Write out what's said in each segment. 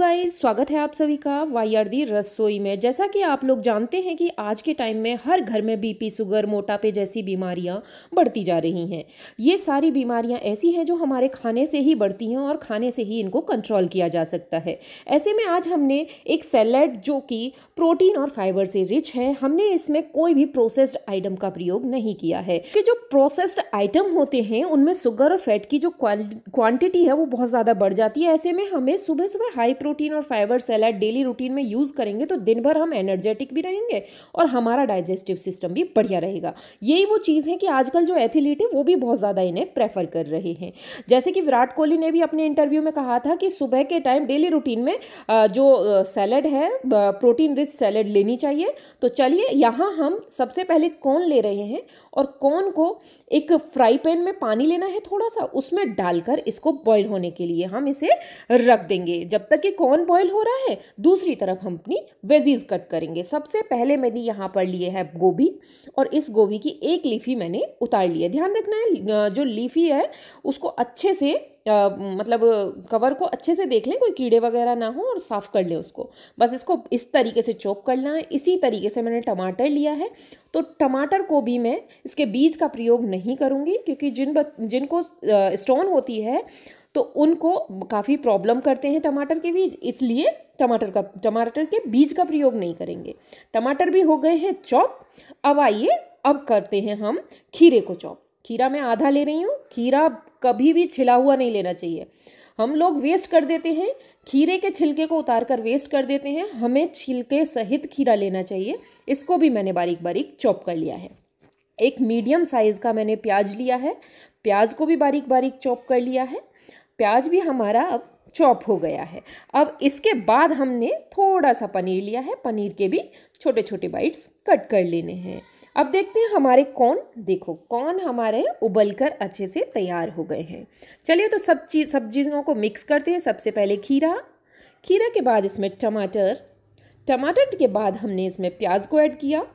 guys स्वागत है आप सभी का दी रसोई में जैसा कि आप लोग जानते हैं कि आज के टाइम में हर घर में बीपी शुगर मोटापे जैसी बीमारियां बढ़ती जा रही हैं ये सारी बीमारियां ऐसी हैं जो हमारे खाने से ही बढ़ती हैं और खाने से ही इनको कंट्रोल किया जा सकता है ऐसे में आज हमने एक सैलड जो कि प्रोटीन और फाइबर से रिच है हमने इसमें कोई भी प्रोसेस्ड आइटम का प्रयोग नहीं किया है कि जो प्रोसेस्ड आइटम होते हैं उनमें शुगर और फैट की जो क्वांटिटी है वो बहुत ज़्यादा बढ़ जाती है ऐसे में हमें सुबह सुबह हाई प्रोटीन और फाइबर सैलड डेली रूटीन में यूज़ करेंगे तो दिन भर हम एनर्जेटिक भी रहेंगे और हमारा डाइजेस्टिव सिस्टम भी बढ़िया रहेगा यही वो चीज़ है कि आजकल जो एथलीट है वो भी बहुत ज़्यादा इन्हें प्रेफर कर रहे हैं जैसे कि विराट कोहली ने भी अपने इंटरव्यू में कहा था कि सुबह के टाइम डेली रूटीन में जो सैलड है प्रोटीन रिच सैलड लेनी चाहिए तो चलिए यहाँ हम सबसे पहले कौन ले रहे हैं और कौन को एक फ्राई पैन में पानी लेना है थोड़ा सा उसमें डालकर इसको बॉईल होने के लिए हम इसे रख देंगे जब तक कि कॉर्न बॉयल हो रहा है दूसरी तरफ हम अपनी वेजीज कट करेंगे सबसे पहले मैंने यहाँ पर लिए है गोभी और इस गोभी की एक लीफी मैंने उतार ली है ध्यान रखना है जो लीफी है उसको अच्छे से आ, मतलब कवर को अच्छे से देख लें कोई कीड़े वगैरह ना हो और साफ़ कर लें उसको बस इसको इस तरीके से चॉप करना है इसी तरीके से मैंने टमाटर लिया है तो टमाटर को भी मैं इसके बीज का प्रयोग नहीं करूँगी क्योंकि जिन जिनको स्टोन होती है तो उनको काफ़ी प्रॉब्लम करते हैं टमाटर के बीज इसलिए टमाटर का टमाटर के बीज का प्रयोग नहीं करेंगे टमाटर भी हो गए हैं चॉप अब आइए अब करते हैं हम खीरे को चॉप खीरा मैं आधा ले रही हूँ खीरा कभी भी छिला हुआ नहीं लेना चाहिए हम लोग वेस्ट कर देते हैं खीरे के छिलके को उतार कर वेस्ट कर देते हैं हमें छिलके सहित खीरा लेना चाहिए इसको भी मैंने बारीक बारीक चॉप कर लिया है एक मीडियम साइज़ का मैंने प्याज लिया है प्याज को भी बारीक बारीक चॉप कर लिया है प्याज भी हमारा अब चॉप हो गया है अब इसके बाद हमने थोड़ा सा पनीर लिया है पनीर के भी छोटे छोटे बाइट्स कट कर लेने हैं अब देखते हैं हमारे कौन देखो कौन हमारे उबल कर अच्छे से तैयार हो गए हैं चलिए तो सब चीज सब्जियों को मिक्स करते हैं सबसे पहले खीरा खीरा के बाद इसमें टमाटर टमाटर के बाद हमने इसमें प्याज को ऐड किया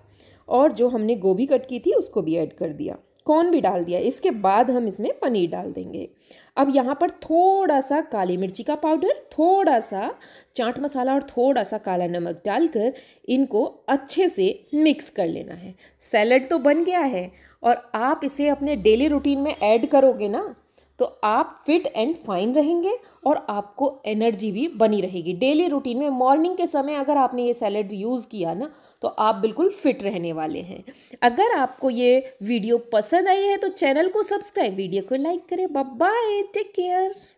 और जो हमने गोभी कट की थी उसको भी ऐड कर दिया कॉर्न भी डाल दिया इसके बाद हम इसमें पनीर डाल देंगे अब यहाँ पर थोड़ा सा काली मिर्ची का पाउडर थोड़ा सा चाट मसाला और थोड़ा सा काला नमक डालकर इनको अच्छे से मिक्स कर लेना है सैलड तो बन गया है और आप इसे अपने डेली रूटीन में ऐड करोगे ना तो आप फिट एंड फाइन रहेंगे और आपको एनर्जी भी बनी रहेगी डेली रूटीन में मॉर्निंग के समय अगर आपने ये सैलड यूज़ किया ना तो आप बिल्कुल फिट रहने वाले हैं अगर आपको ये वीडियो पसंद आई है तो चैनल को सब्सक्राइब वीडियो को लाइक करें बाय टेक केयर